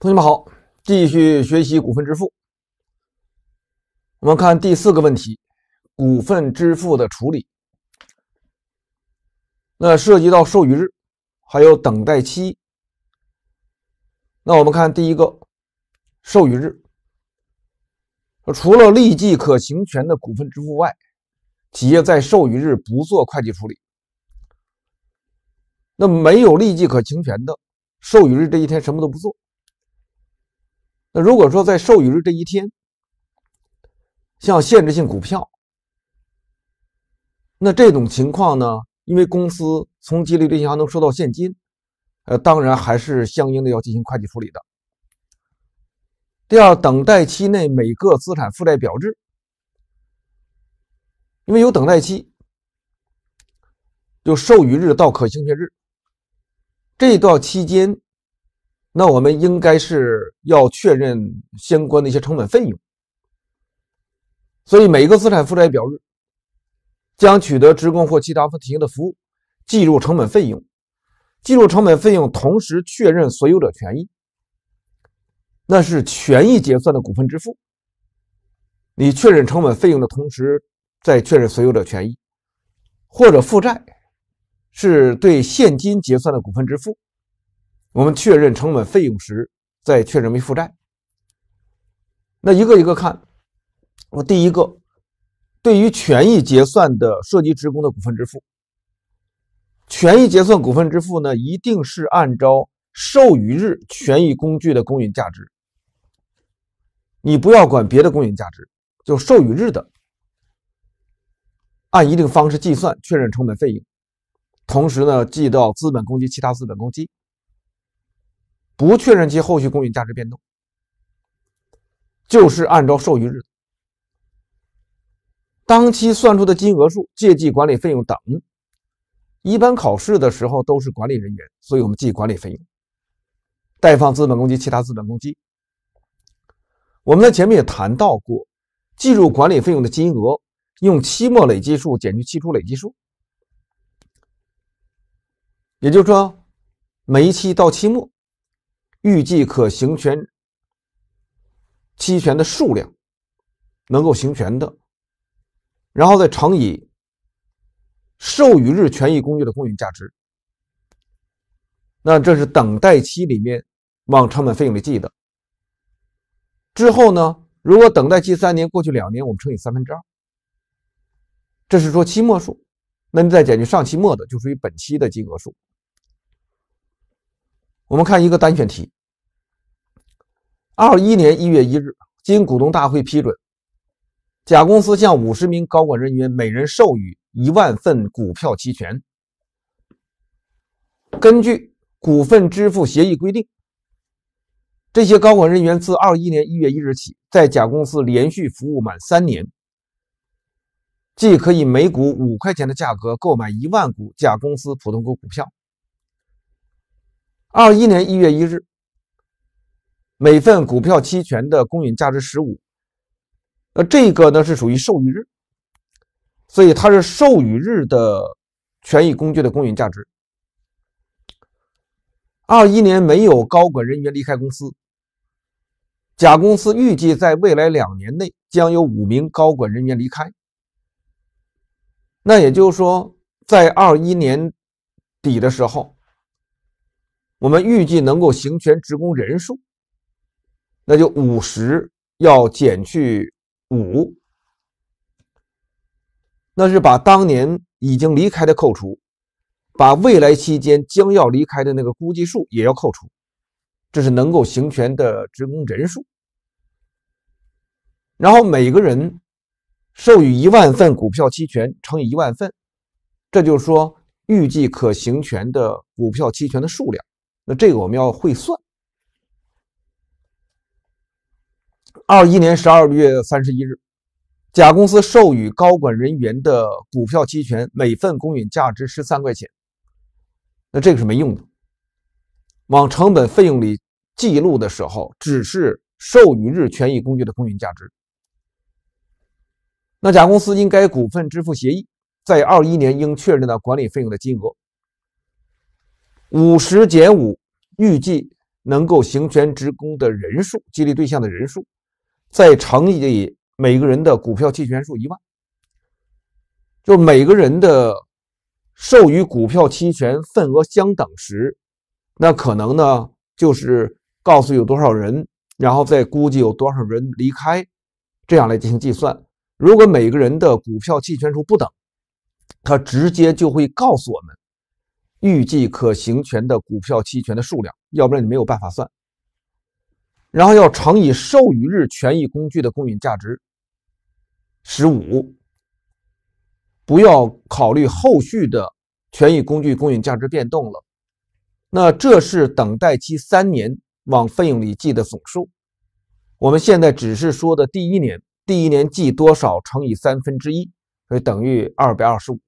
同学们好，继续学习股份支付。我们看第四个问题：股份支付的处理。那涉及到授予日，还有等待期。那我们看第一个，授予日，除了立即可行权的股份支付外，企业在授予日不做会计处理。那没有立即可行权的，授予日这一天什么都不做。那如果说在授予日这一天，像限制性股票，那这种情况呢？因为公司从激励对象能收到现金，呃，当然还是相应的要进行会计处理的。第二，等待期内每个资产负债表日，因为有等待期，就授予日到可行权日这段期间。那我们应该是要确认相关的一些成本费用，所以每一个资产负债表日将取得职工或其他提供的服务计入成本费用，计入成本费用同时确认所有者权益。那是权益结算的股份支付，你确认成本费用的同时再确认所有者权益，或者负债是对现金结算的股份支付。我们确认成本费用时，再确认为负债。那一个一个看，我第一个，对于权益结算的涉及职工的股份支付，权益结算股份支付呢，一定是按照授予日权益工具的公允价值。你不要管别的公允价值，就授予日的，按一定方式计算确认成本费用，同时呢，记到资本公积其他资本公积。不确认其后续公允价值变动，就是按照授予日当期算出的金额数借记管理费用等。一般考试的时候都是管理人员，所以我们记管理费用，贷放资本公积、其他资本公积。我们在前面也谈到过，计入管理费用的金额用期末累计数减去期初累计数，也就是说每一期到期末。预计可行权期权的数量能够行权的，然后再乘以授予日权益工具的公允价值。那这是等待期里面往成本费用里记的。之后呢，如果等待期三年过去两年，我们乘以三分之二，这是说期末数。那你再减去上期末的，就属于本期的金额数。我们看一个单选题。二一年一月一日，经股东大会批准，甲公司向五十名高管人员每人授予一万份股票期权。根据股份支付协议规定，这些高管人员自二一年一月一日起，在甲公司连续服务满三年，既可以每股五块钱的价格购买一万股甲公司普通股股票。二一年一月一日，每份股票期权的公允价值十五。那这个呢是属于授予日，所以它是授予日的权益工具的公允价值。二一年没有高管人员离开公司。甲公司预计在未来两年内将有五名高管人员离开。那也就是说，在二一年底的时候。我们预计能够行权职工人数，那就五十要减去五，那是把当年已经离开的扣除，把未来期间将要离开的那个估计数也要扣除，这是能够行权的职工人数。然后每个人授予一万份股票期权，乘以一万份，这就是说预计可行权的股票期权的数量。那这个我们要会算。二一年十二月三十一日，甲公司授予高管人员的股票期权，每份公允价值十三块钱。那这个是没用的，往成本费用里记录的时候，只是授予日权益工具的公允价值。那甲公司因该股份支付协议，在二一年应确认的管理费用的金额。五十减五预计能够行权职工的人数，激励对象的人数，再乘以每个人的股票期权数一万，就每个人的授予股票期权份额相等时，那可能呢就是告诉有多少人，然后再估计有多少人离开，这样来进行计算。如果每个人的股票期权数不等，它直接就会告诉我们。预计可行权的股票期权的数量，要不然你没有办法算。然后要乘以授予日权益工具的公允价值十五，不要考虑后续的权益工具公允价值变动了。那这是等待期三年往费用里记的总数。我们现在只是说的第一年，第一年记多少乘以三分之一，所以等于二百二十五。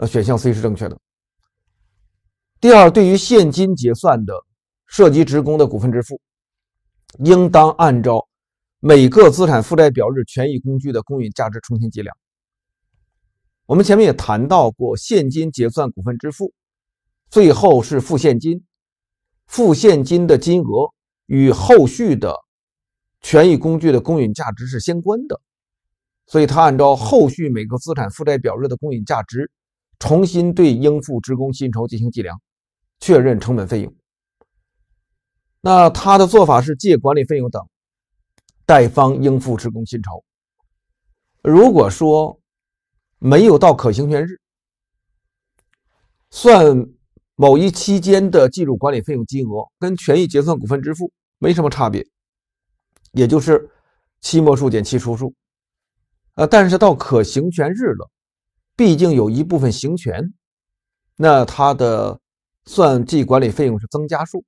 呃，选项 C 是正确的。第二，对于现金结算的涉及职工的股份支付，应当按照每个资产负债表日权益工具的公允价值重新计量。我们前面也谈到过，现金结算股份支付最后是付现金，付现金的金额与后续的权益工具的公允价值是相关的，所以它按照后续每个资产负债表日的公允价值。重新对应付职工薪酬进行计量，确认成本费用。那他的做法是借管理费用等，贷方应付职工薪酬。如果说没有到可行权日，算某一期间的计入管理费用金额，跟权益结算股份支付没什么差别，也就是期末数减期初数。呃，但是到可行权日了。毕竟有一部分行权，那它的算计管理费用是增加数，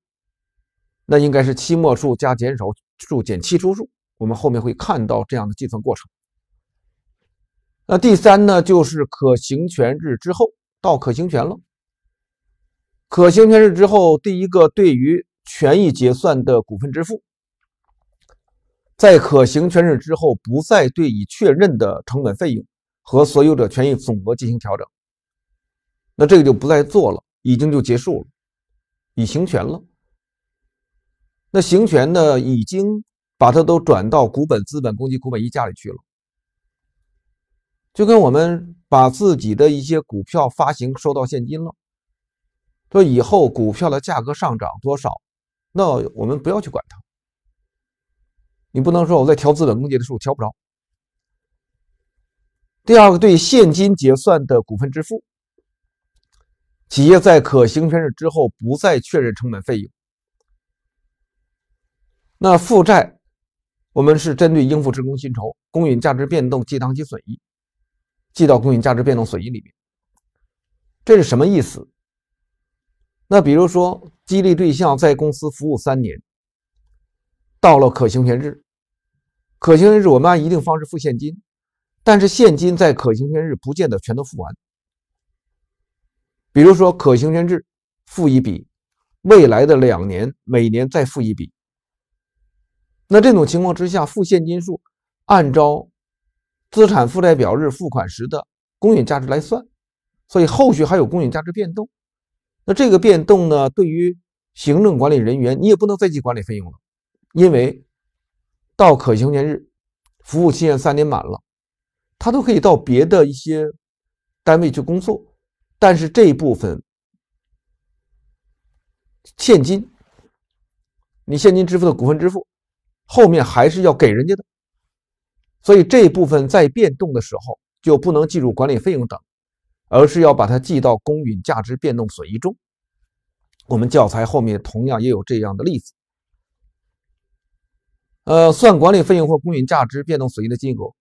那应该是期末数加减少数减期初数。我们后面会看到这样的计算过程。那第三呢，就是可行权日之后到可行权了，可行权日之后，第一个对于权益结算的股份支付，在可行权日之后不再对已确认的成本费用。和所有者权益总额进行调整，那这个就不再做了，已经就结束了，已行权了。那行权呢，已经把它都转到股本资本公积股本溢价里去了，就跟我们把自己的一些股票发行收到现金了，说以后股票的价格上涨多少，那我们不要去管它。你不能说我在调资本公积的时候调不着。第二个，对现金结算的股份支付，企业在可行权日之后不再确认成本费用。那负债，我们是针对应付职工薪酬，公允价值变动计当期损益，记到公允价值变动损益里面。这是什么意思？那比如说，激励对象在公司服务三年，到了可行权日，可行权日我们按一定方式付现金。但是现金在可行权日不见得全都付完。比如说可行权日付一笔，未来的两年每年再付一笔。那这种情况之下，付现金数按照资产负债表日付款时的公允价值来算，所以后续还有公允价值变动。那这个变动呢，对于行政管理人员你也不能再记管理费用了，因为到可行权日服务期限三年满了。他都可以到别的一些单位去工作，但是这一部分现金，你现金支付的股份支付，后面还是要给人家的，所以这一部分在变动的时候就不能计入管理费用等，而是要把它记到公允价值变动损益中。我们教材后面同样也有这样的例子，呃，算管理费用或公允价值变动损益的金额。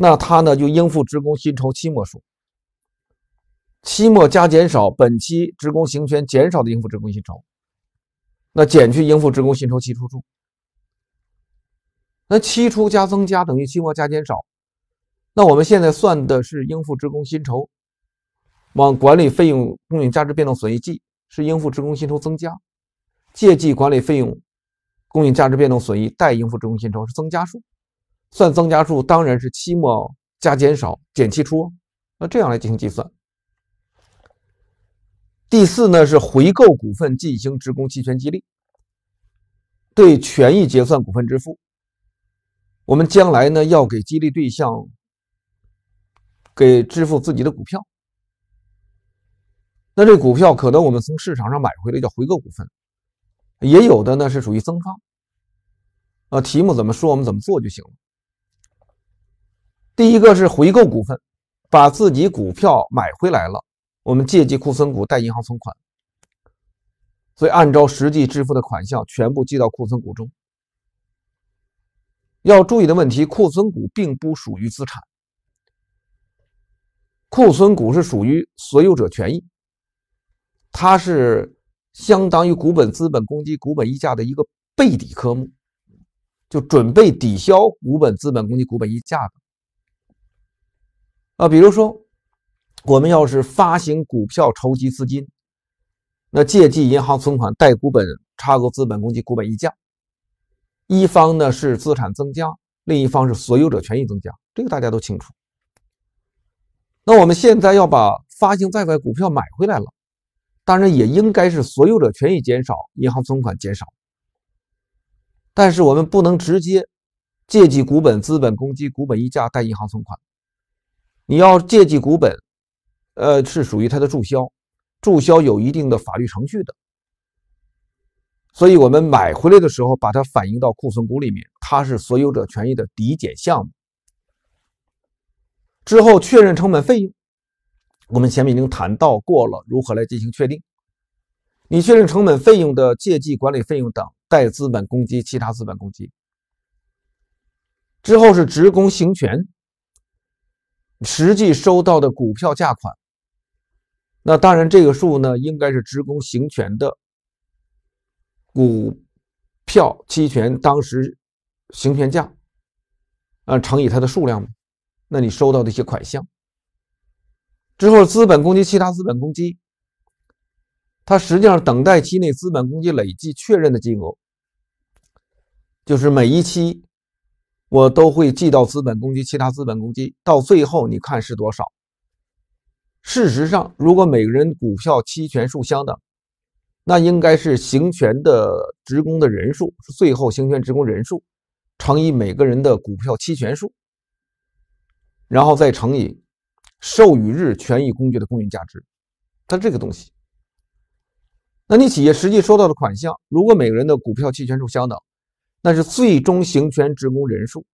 那他呢就应付职工薪酬期末数，期末加减少本期职工行权减少的应付职工薪酬，那减去应付职工薪酬期初数，那期初加增加等于期末加减少，那我们现在算的是应付职工薪酬，往管理费用公允价值变动损益记是应付职工薪酬增加，借记管理费用，公允价值变动损益，贷应付职工薪酬是增加数。算增加数当然是期末加减少减期初，那这样来进行计算。第四呢是回购股份进行职工期权激励，对权益结算股份支付，我们将来呢要给激励对象给支付自己的股票，那这股票可能我们从市场上买回来叫回购股份，也有的呢是属于增发，啊，题目怎么说我们怎么做就行了。第一个是回购股份，把自己股票买回来了，我们借记库存股，贷银行存款，所以按照实际支付的款项全部记到库存股中。要注意的问题，库存股并不属于资产，库存股是属于所有者权益，它是相当于股本资本公积股本溢价的一个备抵科目，就准备抵消股本资本公积股本溢价的。啊，比如说，我们要是发行股票筹集资金，那借记银行存款，贷股本，差额资本公积，股本溢价。一方呢是资产增加，另一方是所有者权益增加，这个大家都清楚。那我们现在要把发行在外股票买回来了，当然也应该是所有者权益减少，银行存款减少。但是我们不能直接借记股本资本公积，股本溢价贷银行存款。你要借记股本，呃，是属于它的注销，注销有一定的法律程序的，所以我们买回来的时候，把它反映到库存股里面，它是所有者权益的抵减项目，之后确认成本费用，我们前面已经谈到过了，如何来进行确定，你确认成本费用的借记管理费用等待资本公积、其他资本公积，之后是职工行权。实际收到的股票价款，那当然这个数呢，应该是职工行权的股票期权当时行权价，啊乘以它的数量，那你收到的一些款项。之后资本公积其他资本公积，它实际上等待期内资本公积累计确认的金额，就是每一期。我都会记到资本公积，其他资本公积到最后你看是多少？事实上，如果每个人股票期权数相等，那应该是行权的职工的人数，最后行权职工人数乘以每个人的股票期权数，然后再乘以授予日权益工具的公允价值。它这个东西，那你企业实际收到的款项，如果每个人的股票期权数相等。那是最终行权职工人数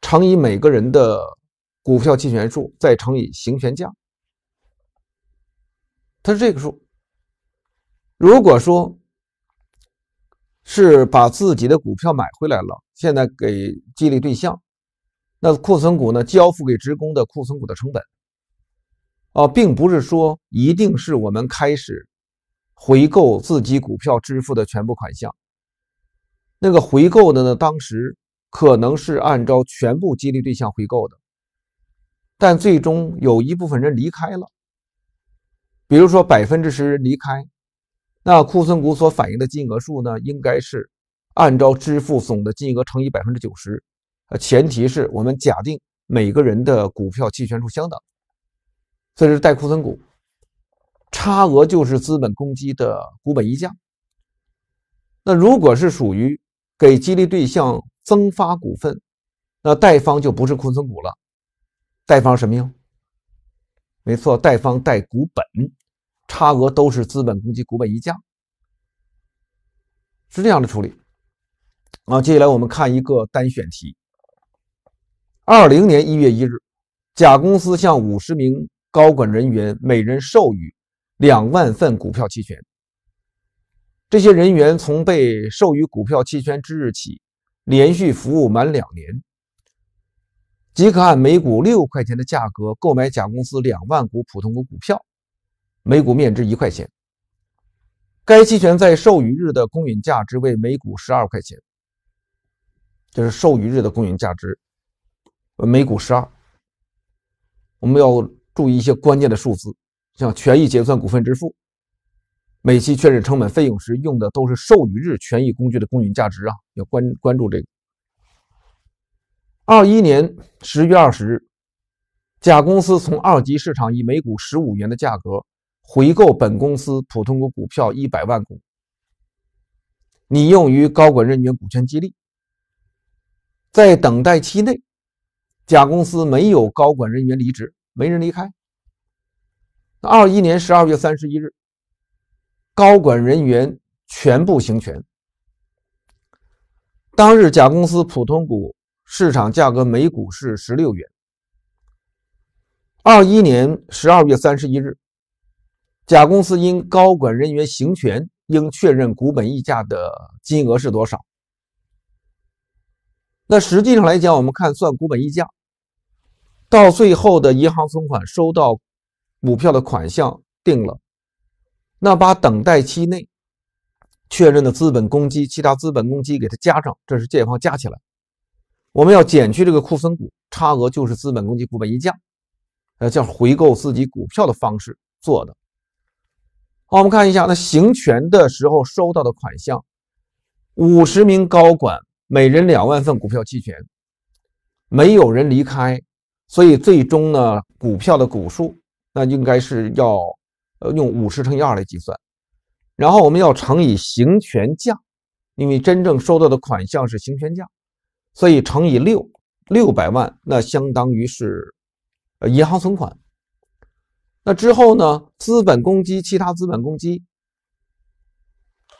乘以每个人的股票期权数，再乘以行权价，它是这个数。如果说是把自己的股票买回来了，现在给激励对象，那库存股呢交付给职工的库存股的成本，啊，并不是说一定是我们开始回购自己股票支付的全部款项。那个回购的呢，当时可能是按照全部激励对象回购的，但最终有一部分人离开了，比如说百分之十离开，那库存股所反映的金额数呢，应该是按照支付总的金额乘以百分之九十，呃，前提是我们假定每个人的股票期权数相等，这以是带库存股，差额就是资本公积的股本溢价。那如果是属于。给激励对象增发股份，那贷方就不是库存股了，贷方什么呀？没错，贷方贷股本，差额都是资本公积，股本溢价，是这样的处理。啊，接下来我们看一个单选题。二零年一月一日，甲公司向五十名高管人员每人授予两万份股票期权。这些人员从被授予股票期权之日起，连续服务满两年，即可按每股六块钱的价格购买甲公司两万股普通股股票，每股面值一块钱。该期权在授予日的公允价值为每股十二块钱，就是授予日的公允价值，每股十二。我们要注意一些关键的数字，像权益结算股份支付。每期确认成本费用时用的都是授予日权益工具的公允价值啊，要关关注这个。二一年十月二十日，甲公司从二级市场以每股十五元的价格回购本公司普通股股票一百万股，拟用于高管人员股权激励。在等待期内，甲公司没有高管人员离职，没人离开。二一年十二月三十一日。高管人员全部行权。当日，甲公司普通股市场价格每股是十六元。二一年十二月三十一日，甲公司因高管人员行权，应确认股本溢价的金额是多少？那实际上来讲，我们看算股本溢价，到最后的银行存款收到股票的款项定了。那把等待期内确认的资本公积、其他资本公积给它加上，这是借方加起来。我们要减去这个库存股差额，就是资本公积股本溢价，呃，叫回购自己股票的方式做的。好，我们看一下，那行权的时候收到的款项，五十名高管每人两万份股票期权，没有人离开，所以最终呢，股票的股数那应该是要。呃，用五十乘以二来计算，然后我们要乘以行权价，因为真正收到的款项是行权价，所以乘以六六百万，那相当于是呃银行存款。那之后呢，资本公积、其他资本公积，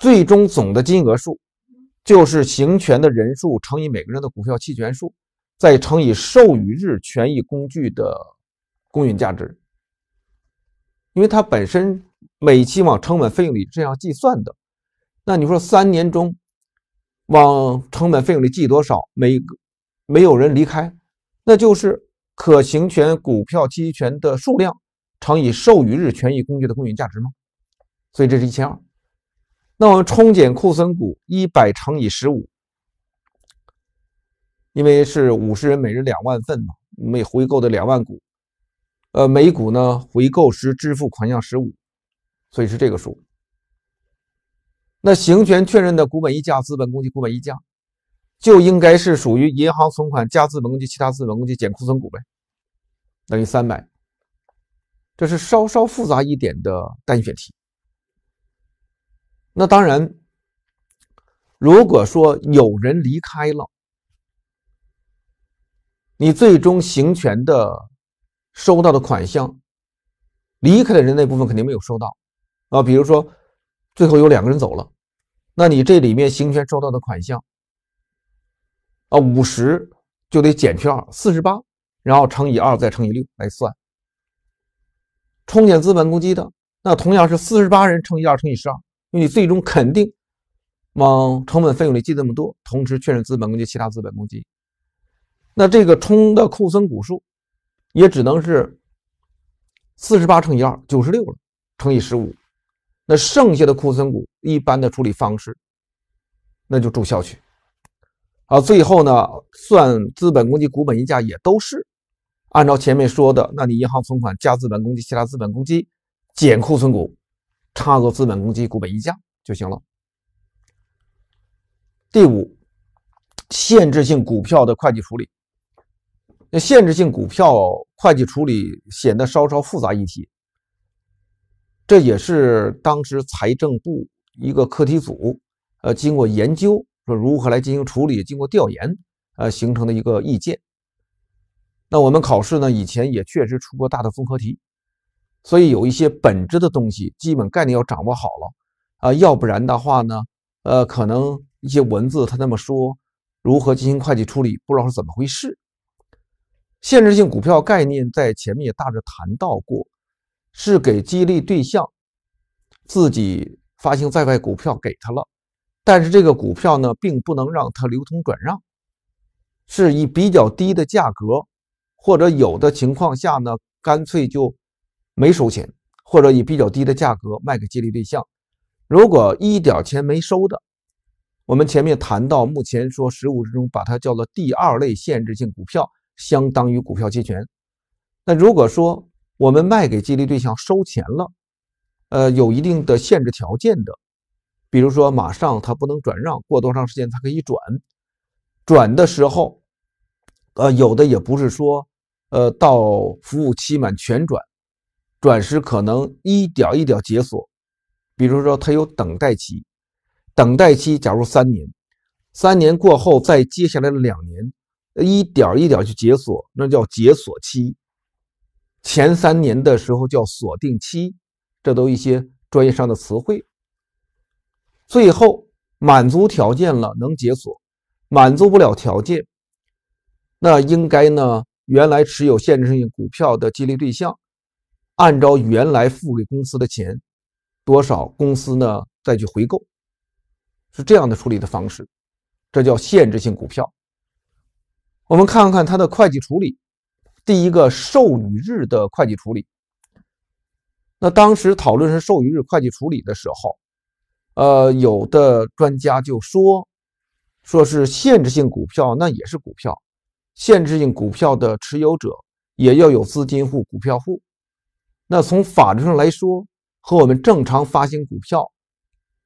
最终总的金额数就是行权的人数乘以每个人的股票期权数，再乘以授予日权益工具的公允价值。因为它本身每期往成本费用里这样计算的，那你说三年中往成本费用里记多少？每个没有人离开，那就是可行权股票期权的数量乘以授予日权益工具的公允价值吗？所以这是一千二。那我们冲减库存股一百乘以十五，因为是五十人每日两万份嘛，每回购的两万股。呃，每股呢回购时支付款项十五，所以是这个数。那行权确认的股本溢价、资本公积、股本溢价，就应该是属于银行存款加资本公积、其他资本公积减库存股呗，等于三百。这是稍稍复杂一点的单选题。那当然，如果说有人离开了，你最终行权的。收到的款项，离开的人那部分肯定没有收到啊。比如说，最后有两个人走了，那你这里面行权收到的款项啊，五十就得减去二，四十八，然后乘以二，再乘以六来算。冲减资本公积的，那同样是四十八人乘以二乘以十二，因为你最终肯定往成本费用里记这么多，同时确认资本公积、其他资本公积。那这个冲的库存股数。也只能是四十八乘以二，九十六了，乘以十五，那剩下的库存股一般的处理方式，那就注销去，啊，最后呢，算资本公积股本溢价也都是按照前面说的，那你银行存款加资本公积其他资本公积减库存股，差额资本公积股本溢价就行了。第五，限制性股票的会计处理。那限制性股票会计处理显得稍稍复杂一些，这也是当时财政部一个课题组，呃，经过研究说如何来进行处理，经过调研，呃，形成的一个意见。那我们考试呢，以前也确实出过大的综合题，所以有一些本质的东西，基本概念要掌握好了啊，要不然的话呢，呃，可能一些文字他那么说，如何进行会计处理，不知道是怎么回事。限制性股票概念在前面也大致谈到过，是给激励对象自己发行在外股票给他了，但是这个股票呢，并不能让他流通转让，是以比较低的价格，或者有的情况下呢，干脆就没收钱，或者以比较低的价格卖给激励对象。如果一点钱没收的，我们前面谈到，目前说实务之中把它叫做第二类限制性股票。相当于股票期权。那如果说我们卖给激励对象收钱了，呃，有一定的限制条件的，比如说马上他不能转让，过多长时间他可以转，转的时候，呃，有的也不是说，呃，到服务期满全转，转时可能一点一点解锁，比如说他有等待期，等待期假如三年，三年过后再接下来的两年。一点一点去解锁，那叫解锁期；前三年的时候叫锁定期，这都一些专业上的词汇。最后满足条件了能解锁，满足不了条件，那应该呢，原来持有限制性股票的激励对象，按照原来付给公司的钱多少，公司呢再去回购，是这样的处理的方式。这叫限制性股票。我们看看它的会计处理，第一个授予日的会计处理。那当时讨论是授予日会计处理的时候，呃，有的专家就说，说是限制性股票，那也是股票，限制性股票的持有者也要有资金户、股票户。那从法律上来说，和我们正常发行股票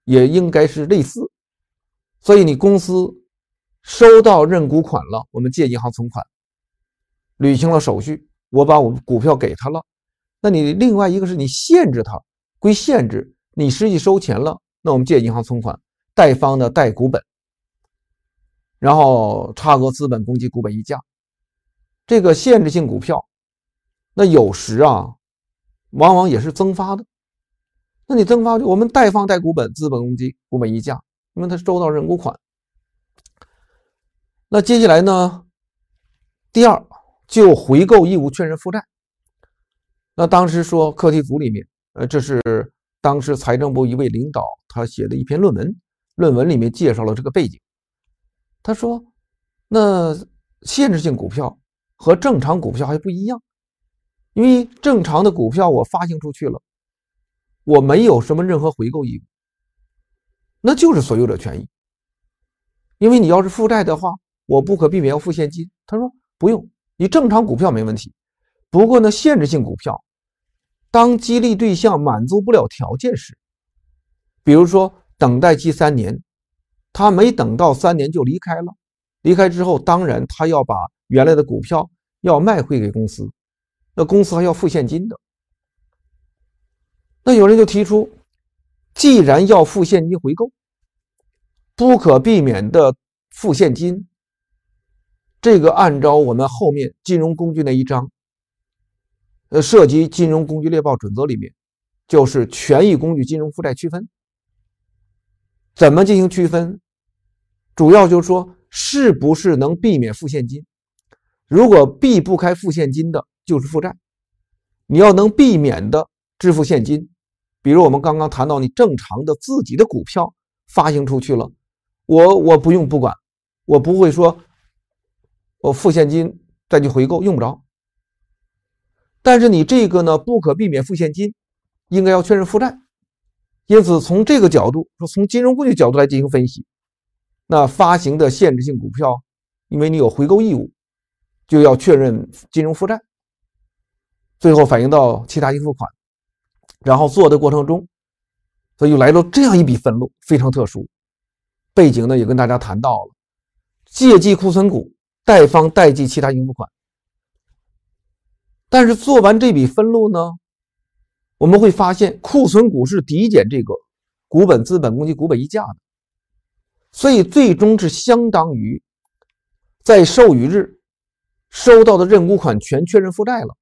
也应该是类似，所以你公司。收到认股款了，我们借银行存款，履行了手续，我把我们股票给他了。那你另外一个是你限制他归限制，你实际收钱了，那我们借银行存款，贷方的贷股本，然后差额资本公积股本溢价。这个限制性股票，那有时啊，往往也是增发的。那你增发我们贷方贷股本，资本公积股本溢价，因为它是收到认股款。那接下来呢？第二，就回购义务确认负债。那当时说课题组里面，呃，这是当时财政部一位领导他写的一篇论文，论文里面介绍了这个背景。他说，那限制性股票和正常股票还不一样，因为正常的股票我发行出去了，我没有什么任何回购义务，那就是所有者权益。因为你要是负债的话。我不可避免要付现金。他说不用，你正常股票没问题。不过呢，限制性股票，当激励对象满足不了条件时，比如说等待期三年，他没等到三年就离开了，离开之后当然他要把原来的股票要卖回给公司，那公司还要付现金的。那有人就提出，既然要付现金回购，不可避免的付现金。这个按照我们后面金融工具那一章，呃，涉及金融工具列报准则里面，就是权益工具、金融负债区分，怎么进行区分？主要就是说，是不是能避免付现金？如果避不开付现金的，就是负债；你要能避免的支付现金，比如我们刚刚谈到，你正常的自己的股票发行出去了，我我不用不管，我不会说。我付现金再去回购用不着，但是你这个呢不可避免付现金，应该要确认负债。因此从这个角度说，从金融工具角度来进行分析，那发行的限制性股票，因为你有回购义务，就要确认金融负债，最后反映到其他应付款，然后做的过程中，所以来了这样一笔分录非常特殊。背景呢也跟大家谈到了借记库存股。贷方贷记其他应付款，但是做完这笔分录呢，我们会发现库存股是抵减这个股本资本公积股本溢价的，所以最终是相当于在授予日收到的认股款全确认负债了，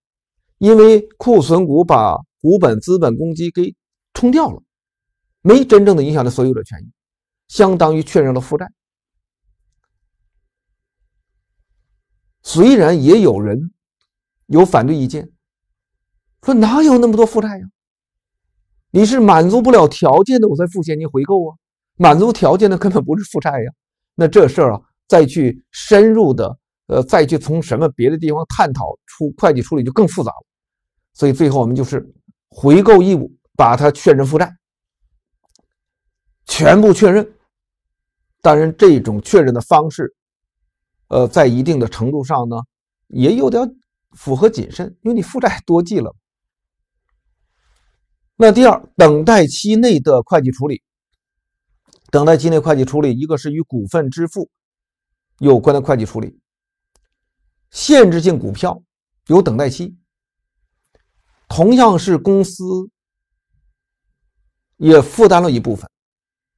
因为库存股把股本资本公积给冲掉了，没真正的影响了所有者权益，相当于确认了负债。虽然也有人有反对意见，说哪有那么多负债呀？你是满足不了条件的，我才付现金回购啊！满足条件的根本不是负债呀。那这事儿啊，再去深入的，呃，再去从什么别的地方探讨出会计处理就更复杂了。所以最后我们就是回购义务，把它确认负债，全部确认。当然，这种确认的方式。呃，在一定的程度上呢，也有点符合谨慎，因为你负债多计了。那第二，等待期内的会计处理，等待期内会计处理，一个是与股份支付有关的会计处理，限制性股票有等待期，同样是公司也负担了一部分。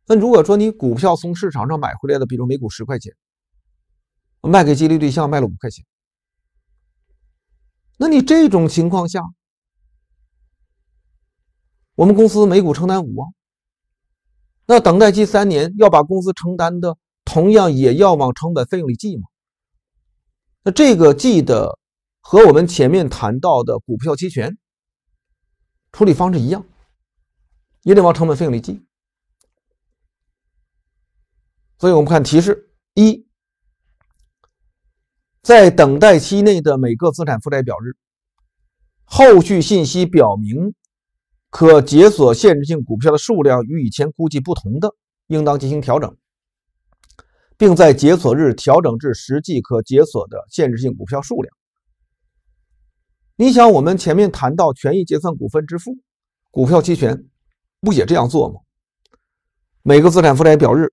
那如果说你股票从市场上买回来的，比如每股十块钱。卖给激励对象卖了五块钱，那你这种情况下，我们公司每股承担五，那等待期三年要把公司承担的同样也要往成本费用里记吗？那这个记的和我们前面谈到的股票期权处理方式一样，也得往成本费用里记。所以我们看提示一。在等待期内的每个资产负债表日，后续信息表明可解锁限制性股票的数量与以前估计不同的，应当进行调整，并在解锁日调整至实际可解锁的限制性股票数量。你想，我们前面谈到权益结算股份支付、股票期权，不也这样做吗？每个资产负债表日，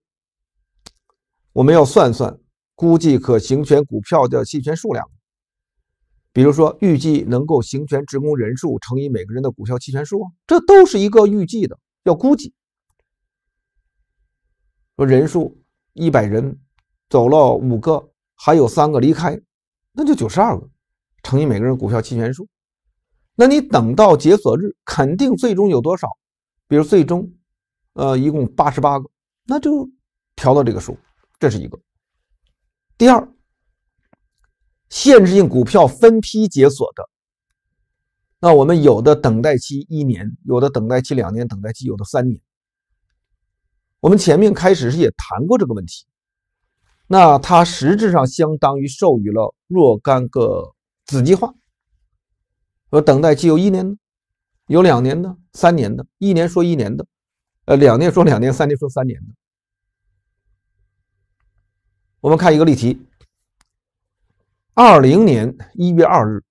我们要算算。估计可行权股票的期权数量，比如说预计能够行权职工人数乘以每个人的股票期权数，这都是一个预计的，要估计。说人数一百人，走了五个，还有三个离开，那就九十二个，乘以每个人股票期权数。那你等到解锁日，肯定最终有多少？比如最终，呃，一共八十八个，那就调到这个数，这是一个。第二，限制性股票分批解锁的，那我们有的等待期一年，有的等待期两年，等待期有的三年。我们前面开始是也谈过这个问题，那它实质上相当于授予了若干个子计划，呃，等待期有一年，有两年的，三年的，一年说一年的，呃，两年说两年，三年说三年的。我们看一个例题：二零年一月二日，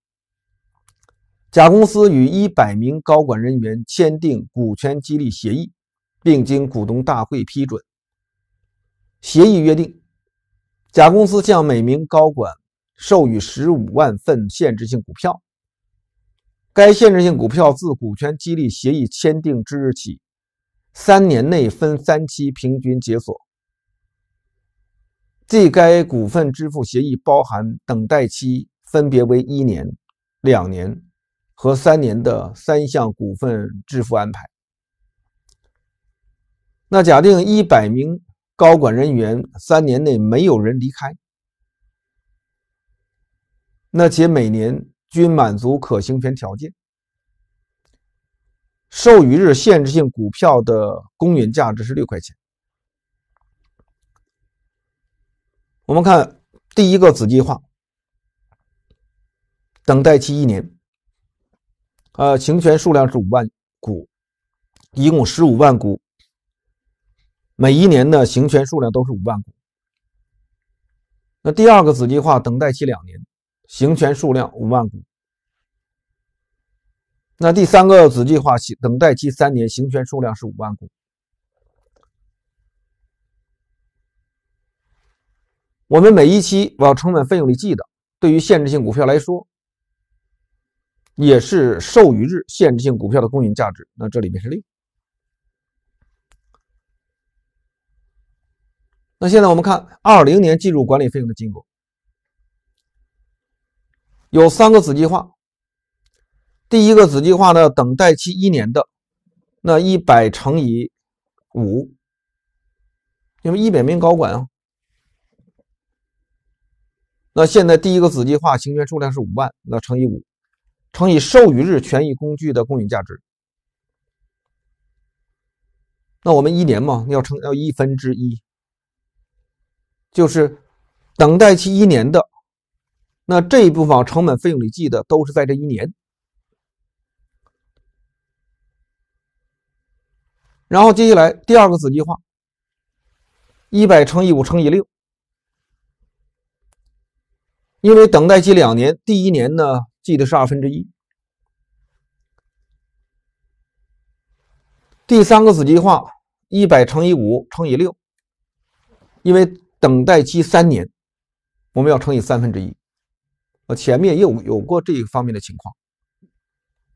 甲公司与一百名高管人员签订股权激励协议，并经股东大会批准。协议约定，甲公司向每名高管授予十五万份限制性股票。该限制性股票自股权激励协议签订之日起，三年内分三期平均解锁。即该股份支付协议包含等待期分别为一年、两年和三年的三项股份支付安排。那假定一百名高管人员三年内没有人离开，那且每年均满足可行权条件，授予日限制性股票的公允价值是六块钱。我们看第一个子计划，等待期一年，呃，行权数量是五万股，一共十五万股。每一年的行权数量都是五万股。那第二个子计划，等待期两年，行权数量五万股。那第三个子计划，等待期三年，行权数量是五万股。我们每一期往成本费用里记的，对于限制性股票来说，也是授予日限制性股票的公允价值。那这里面是六。那现在我们看二零年计入管理费用的金额，有三个子计划。第一个子计划呢，等待期一年的，那一百乘以五，因为一百名高管啊。那现在第一个子计划行权数量是五万，那乘以五，乘以授予日权益工具的公允价值。那我们一年嘛，要乘要一分之一，就是等待期一年的，那这一部分成本费用里记的都是在这一年。然后接下来第二个子计划，一百乘以五乘以六。因为等待期两年，第一年呢记的是二分之一。第三个子计划一百乘以五乘以六，因为等待期三年，我们要乘以三分之一。我前面又有过这一方面的情况，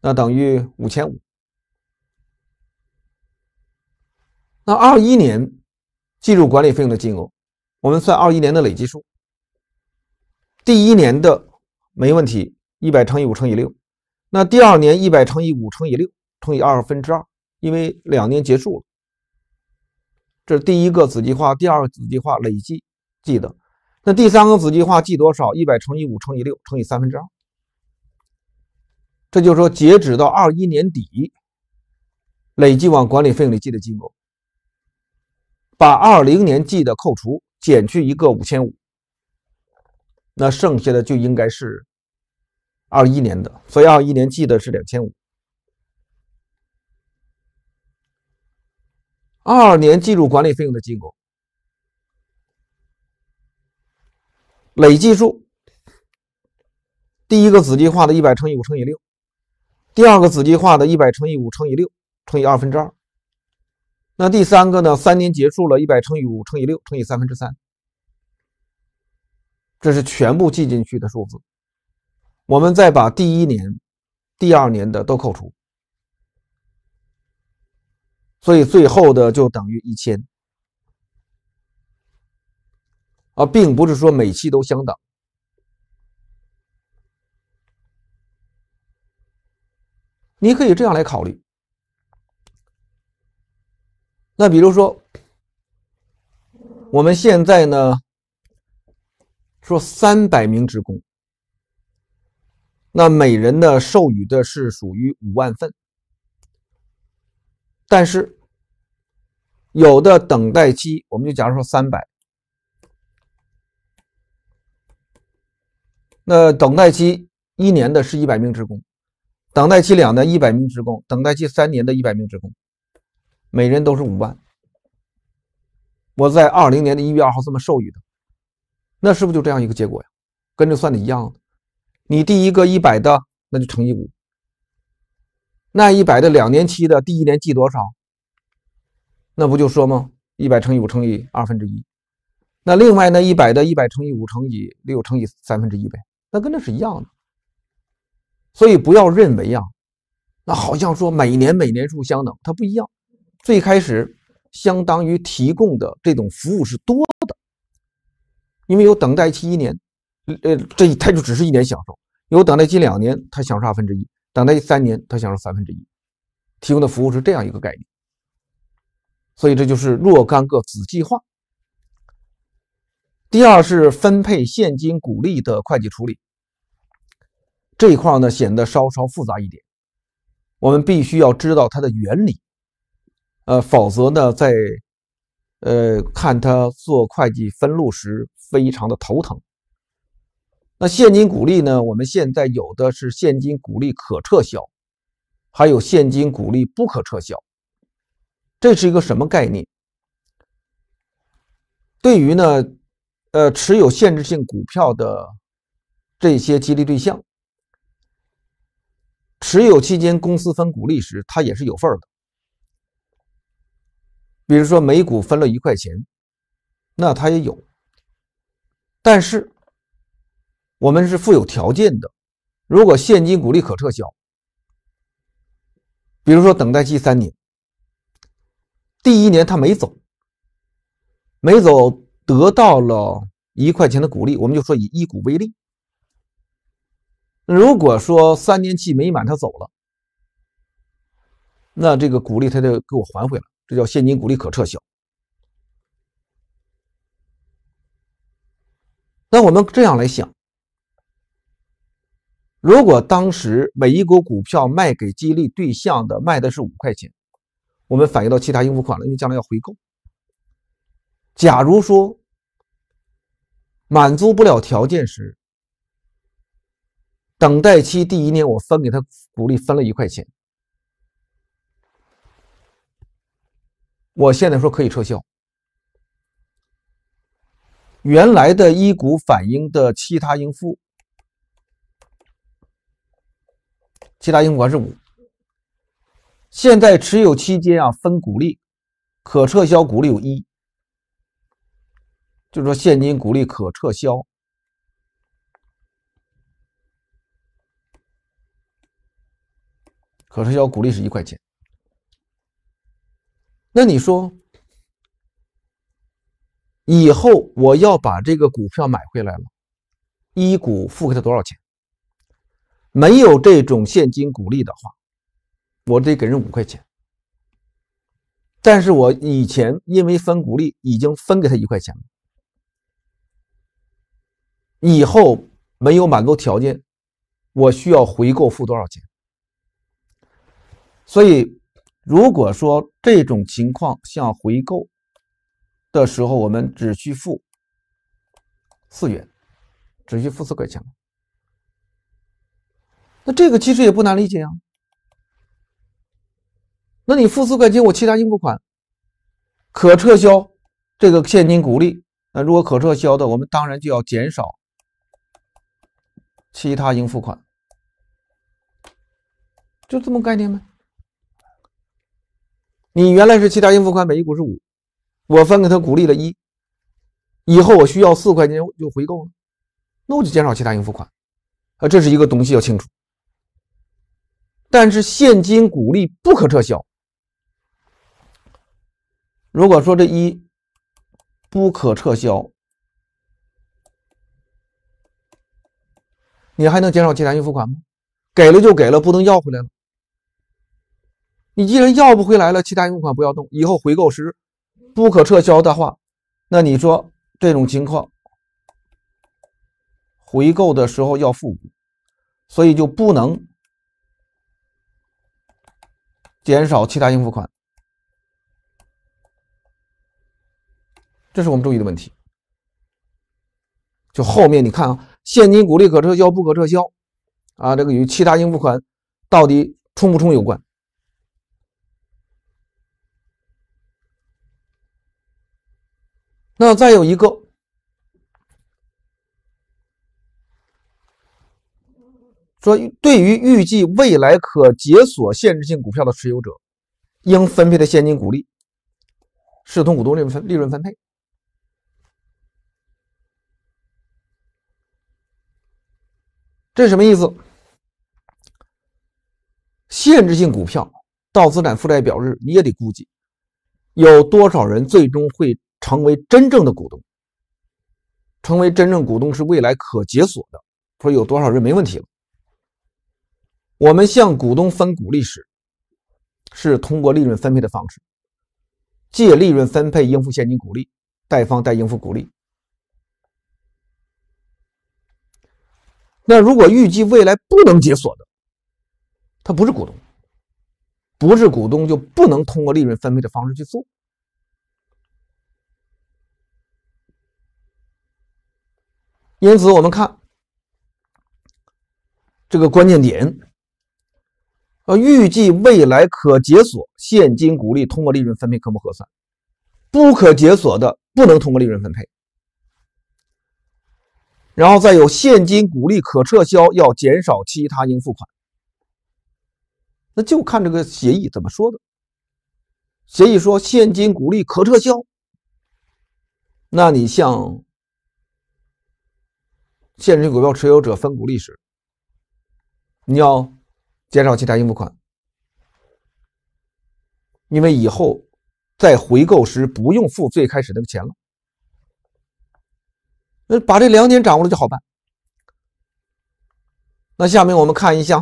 那等于五千五。那二一年计入管理费用的金额，我们算二一年的累计数。第一年的没问题，一百乘以五乘以六。那第二年一百乘以五乘以六乘以二分之二，因为两年结束了。这是第一个子计划，第二个子计划累计记的。那第三个子计划记多少？一百乘以五乘以六乘以三分之二。这就是说，截止到二一年底，累计往管理费用里记的金额，把二零年记的扣除，减去一个五千五。那剩下的就应该是二一年的，所以二一年记的是两千五。二年计入管理费用的金额，累计数。第一个子计划的一百乘以五乘以六，第二个子计划的一百乘以五乘以六乘以二分之二。那第三个呢？三年结束了，一百乘以五乘以六乘以三分之三。这是全部记进去的数字，我们再把第一年、第二年的都扣除，所以最后的就等于一千。啊，并不是说每期都相等，你可以这样来考虑。那比如说，我们现在呢？说三百名职工，那每人的授予的是属于五万份，但是有的等待期，我们就假如说三百，那等待期一年的是一百名职工，等待期两年一百名职工，等待期三年的一百名职工，每人都是五万。我在二零年的一月二号这么授予的。那是不是就这样一个结果呀？跟这算的一样。你第一个一百的，那就乘以五。那一百的两年期的，第一年记多少？那不就说吗？一百乘以五乘以二分之一。那另外那一百的，一百乘以五乘以六乘以三分之一呗。那跟那是一样的。所以不要认为啊，那好像说每年每年数相等，它不一样。最开始相当于提供的这种服务是多。因为有等待期一年，呃，这他就只是一年享受；有等待期两年，他享受二分之一；等待期三年，他享受三分之一。提供的服务是这样一个概念，所以这就是若干个子计划。第二是分配现金股利的会计处理这一块呢，显得稍稍复杂一点，我们必须要知道它的原理，呃，否则呢，在呃，看他做会计分录时非常的头疼。那现金股利呢？我们现在有的是现金股利可撤销，还有现金股利不可撤销。这是一个什么概念？对于呢，呃，持有限制性股票的这些激励对象，持有期间公司分股利时，他也是有份儿的。比如说，每股分了一块钱，那他也有。但是，我们是附有条件的，如果现金股利可撤销，比如说等待期三年，第一年他没走，没走得到了一块钱的股利，我们就说以一股为例。如果说三年期没满他走了，那这个股利他就给我还回来。这叫现金股利可撤销。那我们这样来想：如果当时每一股股票卖给激励对象的卖的是五块钱，我们反映到其他应付款了，因为将来要回购。假如说满足不了条件时，等待期第一年我分给他股利分了一块钱。我现在说可以撤销原来的一股反映的其他应付，其他应付还是五。现在持有期间啊，分股利，可撤销股利有一，就是说现金股利可撤销，可撤销股利是一块钱。那你说，以后我要把这个股票买回来了，一股付给他多少钱？没有这种现金股利的话，我得给人五块钱。但是我以前因为分股利已经分给他一块钱了。以后没有满足条件，我需要回购付多少钱？所以。如果说这种情况下回购的时候，我们只需付四元，只需付四块钱，那这个其实也不难理解啊。那你付四块钱，我其他应付款可撤销这个现金股利，那如果可撤销的，我们当然就要减少其他应付款，就这么概念吗？你原来是其他应付款每一股是五，我分给他股利了一，以后我需要四块钱就回购了，那我就减少其他应付款，啊，这是一个东西要清楚。但是现金股利不可撤销，如果说这一不可撤销，你还能减少其他应付款吗？给了就给了，不能要回来了。你既然要不回来了，其他应付款不要动。以后回购时不可撤销的话，那你说这种情况回购的时候要付股，所以就不能减少其他应付款。这是我们注意的问题。就后面你看啊，现金股利可撤销不可撤销啊，这个与其他应付款到底充不充有关。那再有一个，说对于预计未来可解锁限制性股票的持有者，应分配的现金股利，视同股东利润利润分配。这是什么意思？限制性股票到资产负债表日，你也得估计有多少人最终会。成为真正的股东，成为真正股东是未来可解锁的。说有多少人没问题了。我们向股东分股利时，是通过利润分配的方式，借利润分配应付现金股利，贷方贷应付股利。那如果预计未来不能解锁的，他不是股东，不是股东就不能通过利润分配的方式去做。因此，我们看这个关键点，呃，预计未来可解锁现金股利通过利润分配科目核算，不可解锁的不能通过利润分配。然后再有现金股利可撤销，要减少其他应付款。那就看这个协议怎么说的。协议说现金股利可撤销，那你像。限制股票持有者分股历史，你要减少其他应付款，因为以后在回购时不用付最开始那个钱了。那把这两点掌握了就好办。那下面我们看一下，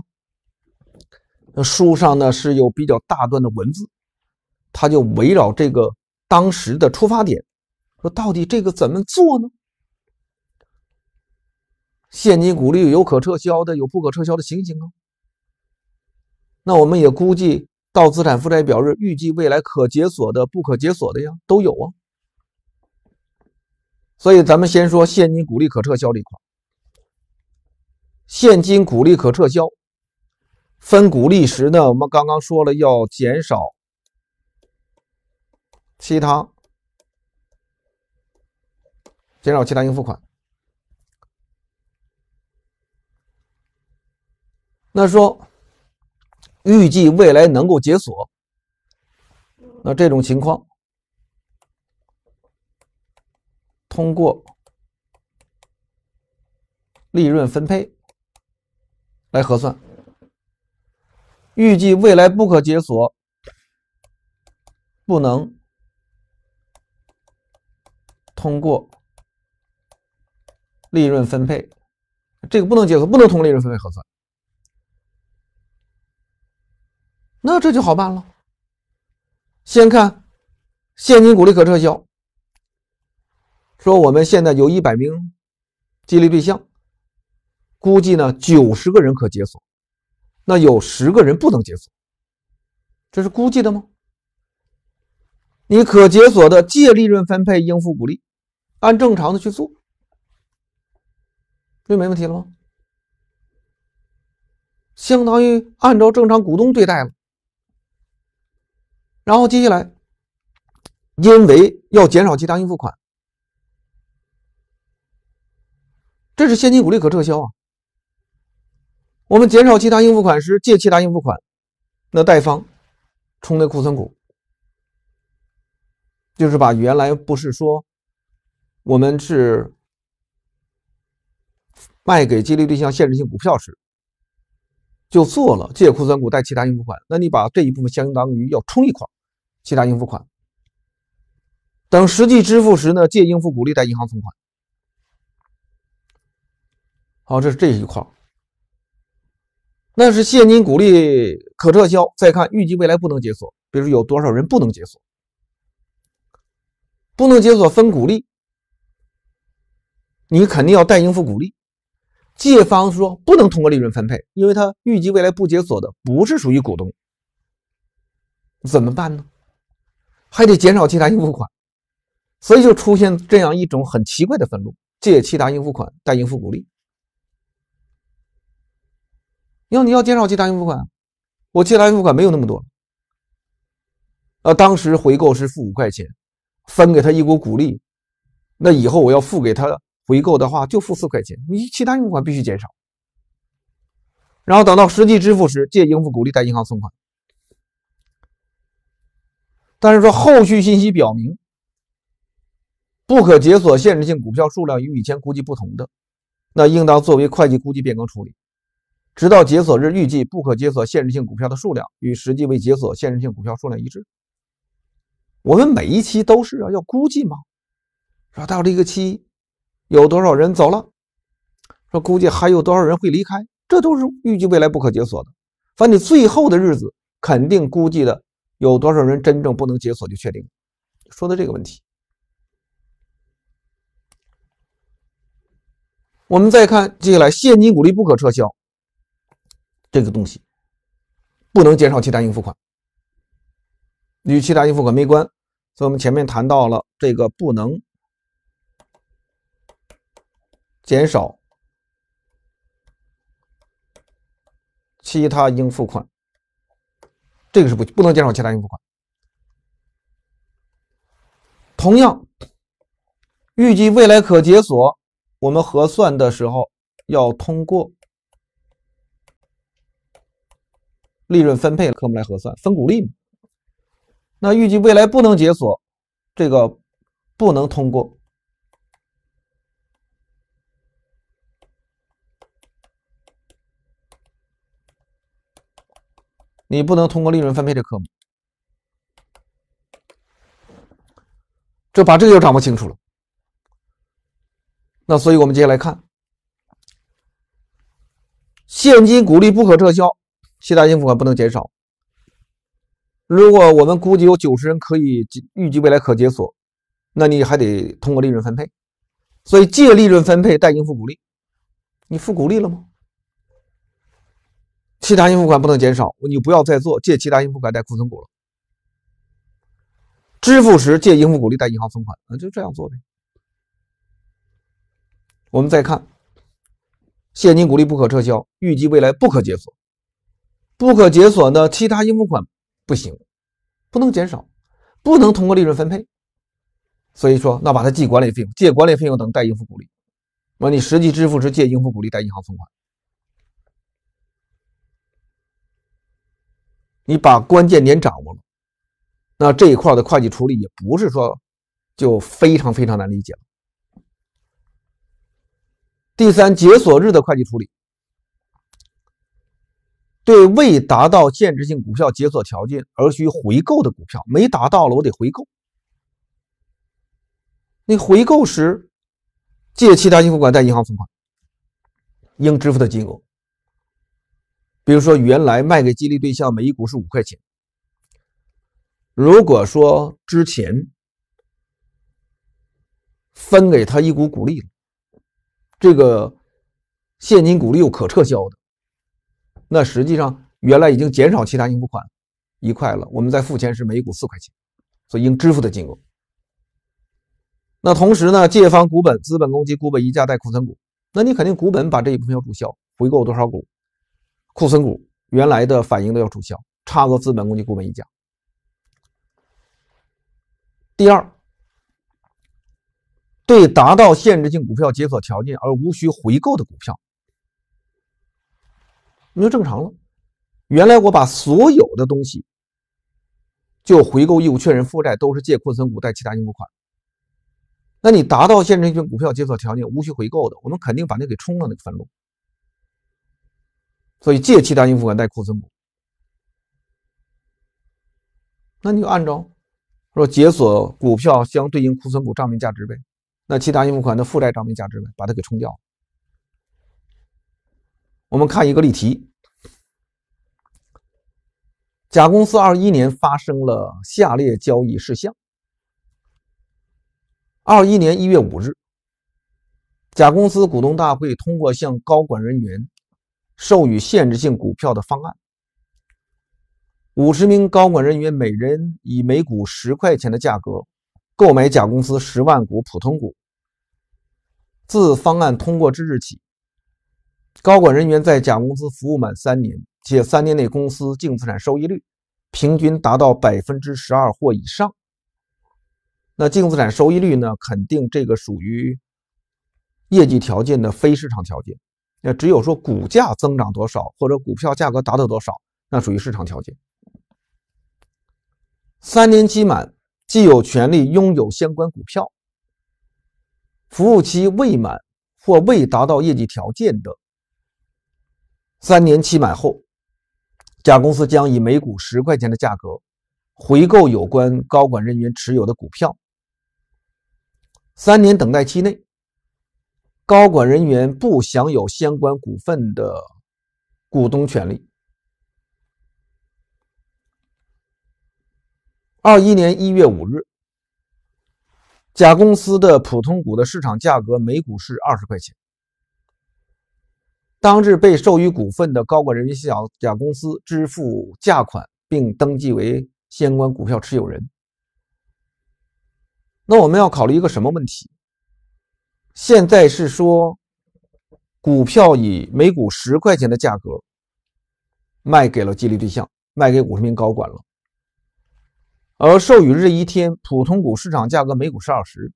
那书上呢是有比较大段的文字，它就围绕这个当时的出发点，说到底这个怎么做呢？现金股利有可撤销的，有不可撤销的情形啊。那我们也估计到资产负债表日，预计未来可解锁的、不可解锁的呀，都有啊。所以咱们先说现金股利可撤销这一块。现金股利可撤销，分股利时呢，我们刚刚说了要减少其他，减少其他应付款。那说预计未来能够解锁，那这种情况通过利润分配来核算；预计未来不可解锁，不能通过利润分配，这个不能解锁，不能通过利润分配核算。那这就好办了。先看现金股利可撤销，说我们现在有一百名激励对象，估计呢九十个人可解锁，那有十个人不能解锁，这是估计的吗？你可解锁的借利润分配应付股利，按正常的去做，这没问题了吗？相当于按照正常股东对待了。然后接下来，因为要减少其他应付款，这是现金股利可撤销啊。我们减少其他应付款时借其他应付款，那贷方冲那库存股，就是把原来不是说我们是卖给激励对象限制性股票时。就做了借库存股带其他应付款，那你把这一部分相当于要冲一块其他应付款，等实际支付时呢借应付股利带银行存款。好，这是这一块那是现金股利可撤销。再看预计未来不能解锁，比如有多少人不能解锁，不能解锁分股利，你肯定要带应付股利。借方说不能通过利润分配，因为他预计未来不解锁的不是属于股东。怎么办呢？还得减少其他应付款，所以就出现这样一种很奇怪的分路：借其他应付款，贷应付股利。因为你要减少其他应付款，我其他应付款没有那么多。呃，当时回购是付五块钱，分给他一股股利，那以后我要付给他。回购的话就付四块钱，你其他用款必须减少。然后等到实际支付时，借应付股利，贷银行存款。但是说后续信息表明，不可解锁限制性股票数量与以前估计不同的，那应当作为会计估计变更处理，直到解锁日预计不可解锁限制性股票的数量与实际未解锁限制性股票数量一致。我们每一期都是啊，要估计吗？是吧？到了一个期。有多少人走了？说估计还有多少人会离开，这都是预计未来不可解锁的。反正最后的日子，肯定估计的有多少人真正不能解锁就确定。说到这个问题，我们再看接下来现金股利不可撤销这个东西，不能减少其他应付款，与其他应付款没关。所以，我们前面谈到了这个不能。减少其他应付款，这个是不不能减少其他应付款。同样，预计未来可解锁，我们核算的时候要通过利润分配科目来核算分股利嘛？那预计未来不能解锁，这个不能通过。你不能通过利润分配这科目，这把这个又掌握清楚了。那所以，我们接下来看，现金股利不可撤销，其他应付款不能减少。如果我们估计有九十人可以预计未来可解锁，那你还得通过利润分配。所以借利润分配，贷应付股利。你付股利了吗？其他应付款不能减少，你不要再做借其他应付款带库存股了。支付时借应付股利带银行存款，那就这样做呗。我们再看，现金股利不可撤销，预计未来不可解锁。不可解锁呢，其他应付款不行，不能减少，不能通过利润分配。所以说，那把它记管理费用，借管理费用等待应付股利。那你实际支付时借应付股利带银行存款。你把关键点掌握了，那这一块的会计处理也不是说就非常非常难理解了。第三，解锁日的会计处理，对未达到限制性股票解锁条件而需回购的股票，没达到了我得回购，你回购时借其他应付款，贷银行存款，应支付的金额。比如说，原来卖给激励对象每一股是五块钱。如果说之前分给他一股股利了，这个现金股利又可撤销的，那实际上原来已经减少其他应付款一块了。我们再付钱是每股四块钱，所以应支付的金额。那同时呢，借方股本、资本公积、股本溢价带库存股。那你肯定股本把这一部分要注销，回购多少股？库存股原来的反应都要注销，差额资本公积股本溢价。第二，对达到限制性股票解锁条件而无需回购的股票，你就正常了。原来我把所有的东西就回购义务确认负债都是借库存股贷其他应付款。那你达到限制性股票解锁条件无需回购的，我们肯定把那给冲了那个分录。所以借其他应付款，贷库存股。那你就按照，说解锁股票相对应库存股账面价值呗。那其他应付款的负债账面价值呗，把它给冲掉。我们看一个例题。甲公司二一年发生了下列交易事项：二一年一月五日，甲公司股东大会通过向高管人员授予限制性股票的方案，五十名高管人员每人以每股十块钱的价格购买甲公司十万股普通股。自方案通过之日起，高管人员在甲公司服务满三年，且三年内公司净资产收益率平均达到百分之十二或以上。那净资产收益率呢？肯定这个属于业绩条件的非市场条件。那只有说股价增长多少，或者股票价格达到多少，那属于市场调节。三年期满，既有权利拥有相关股票。服务期未满或未达到业绩条件的，三年期满后，甲公司将以每股十块钱的价格回购有关高管人员持有的股票。三年等待期内。高管人员不享有相关股份的股东权利。二一年一月五日，甲公司的普通股的市场价格每股是二十块钱。当日被授予股份的高管人员向甲公司支付价款，并登记为相关股票持有人。那我们要考虑一个什么问题？现在是说，股票以每股十块钱的价格卖给了激励对象，卖给十名高管了。而授予日一天，普通股市场价格每股十二十。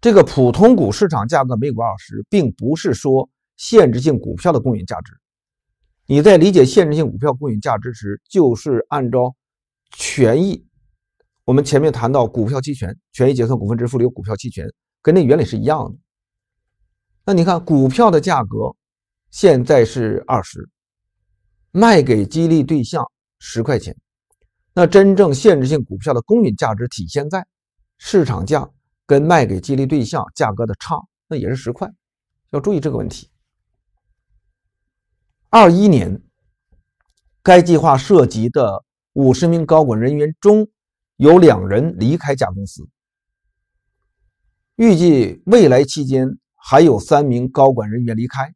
这个普通股市场价格每股二十，并不是说限制性股票的公允价值。你在理解限制性股票公允价值时，就是按照权益。我们前面谈到股票期权，权益结算股份支付里有股票期权。跟那原理是一样的。那你看，股票的价格现在是二十，卖给激励对象十块钱。那真正限制性股票的公允价值体现在市场价跟卖给激励对象价格的差，那也是十块。要注意这个问题。二一年，该计划涉及的五十名高管人员中有两人离开甲公司。预计未来期间还有三名高管人员离开。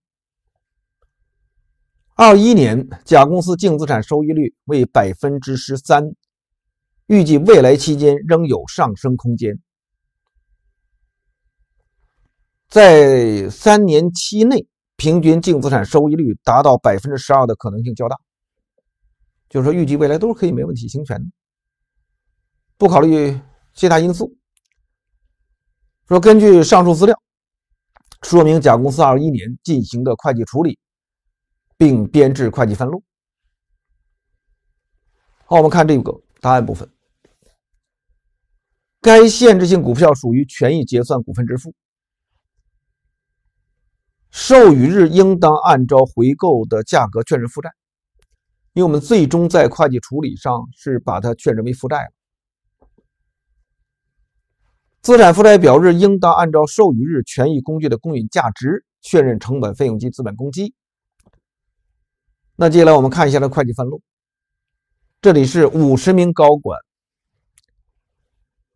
二一年，甲公司净资产收益率为百分之十三，预计未来期间仍有上升空间，在三年期内平均净资产收益率达到百分之十二的可能性较大。就是说，预计未来都是可以没问题行权的，不考虑其他因素。说根据上述资料，说明甲公司二一年进行的会计处理，并编制会计分录。好，我们看这个答案部分。该限制性股票属于权益结算股份支付，授予日应当按照回购的价格确认负债，因为我们最终在会计处理上是把它确认为负债了。资产负债表日，应当按照授予日权益工具的公允价值确认成本费用及资本公积。那接下来我们看一下的会计分录，这里是五十名高管，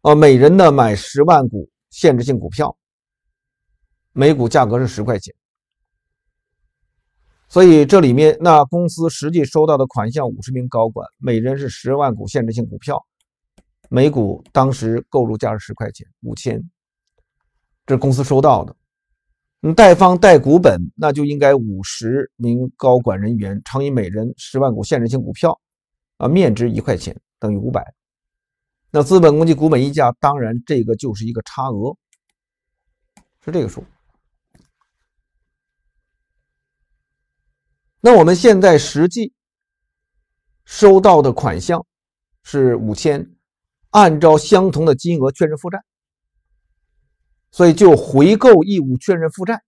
呃，每人呢买十万股限制性股票，每股价格是十块钱，所以这里面那公司实际收到的款项，五十名高管每人是十万股限制性股票。每股当时购入价是十块钱，五千，这是公司收到的。你贷方贷股本，那就应该五十名高管人员，乘以每人十万股限制性股票，啊，面值一块钱，等于五百。那资本公积股本溢价，当然这个就是一个差额，是这个数。那我们现在实际收到的款项是五千。按照相同的金额确认负债，所以就回购义务确认负债，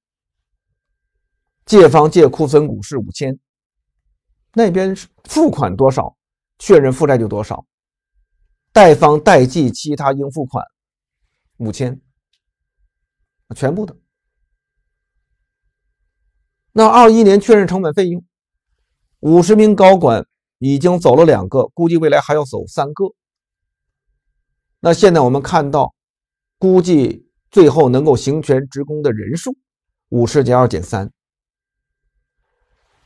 借方借库存股是五千，那边付款多少，确认负债就多少，贷方贷记其他应付款五千，全部的。那二一年确认成本费用，五十名高管已经走了两个，估计未来还要走三个。那现在我们看到，估计最后能够行权职工的人数五十减二减三，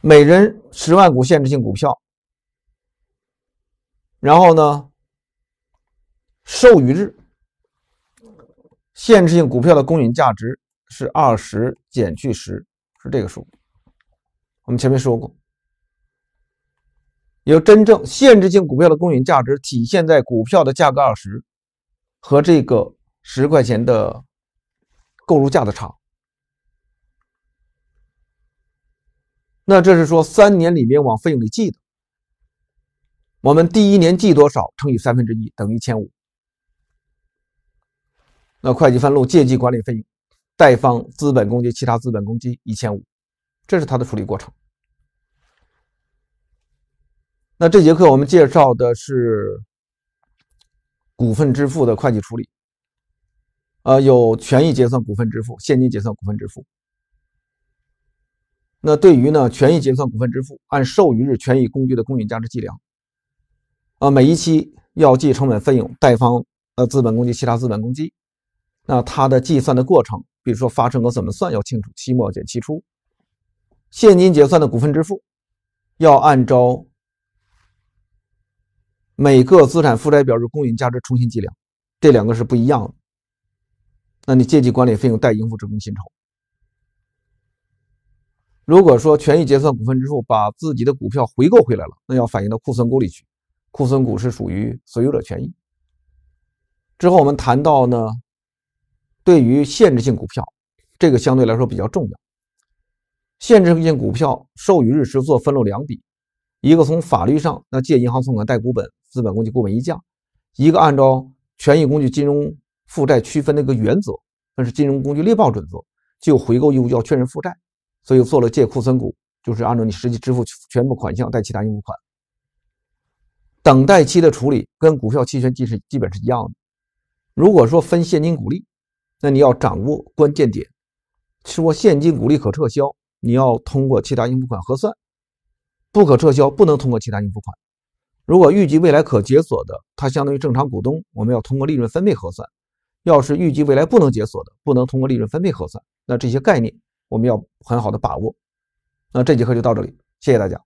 每人十万股限制性股票。然后呢，授予日限制性股票的公允价值是二十减去十，是这个数。我们前面说过，有真正限制性股票的公允价值体现在股票的价格二十。和这个十块钱的购入价的差，那这是说三年里面往费用里记的。我们第一年记多少乘以三分之一等于一千五。那会计分录借记管理费用，贷方资本公积其他资本公积一千五，这是它的处理过程。那这节课我们介绍的是。股份支付的会计处理，呃，有权益结算股份支付、现金结算股份支付。那对于呢，权益结算股份支付，按授予日权益工具的公允价值计量，啊，每一期要计成本费用，贷方呃资本公积其他资本公积。那它的计算的过程，比如说发生额怎么算要清楚，期末减期初。现金结算的股份支付，要按照。每个资产负债表日公允价值重新计量，这两个是不一样的。那你借记管理费用，贷应付职工薪酬。如果说权益结算股份支付把自己的股票回购回来了，那要反映到库存股里去。库存股是属于所有者权益。之后我们谈到呢，对于限制性股票，这个相对来说比较重要。限制性股票授予日时做分录两笔。一个从法律上，那借银行存款贷股本，资本公积股本溢价；一个按照权益工具金融负债区分的一个原则，那是金融工具列报准则就回购义务要确认负债，所以做了借库存股，就是按照你实际支付全部款项贷其他应付款。等待期的处理跟股票期权基是基本是一样的。如果说分现金股利，那你要掌握关键点，说现金股利可撤销，你要通过其他应付款核算。不可撤销，不能通过其他应付款。如果预计未来可解锁的，它相当于正常股东，我们要通过利润分配核算；要是预计未来不能解锁的，不能通过利润分配核算，那这些概念我们要很好的把握。那这节课就到这里，谢谢大家。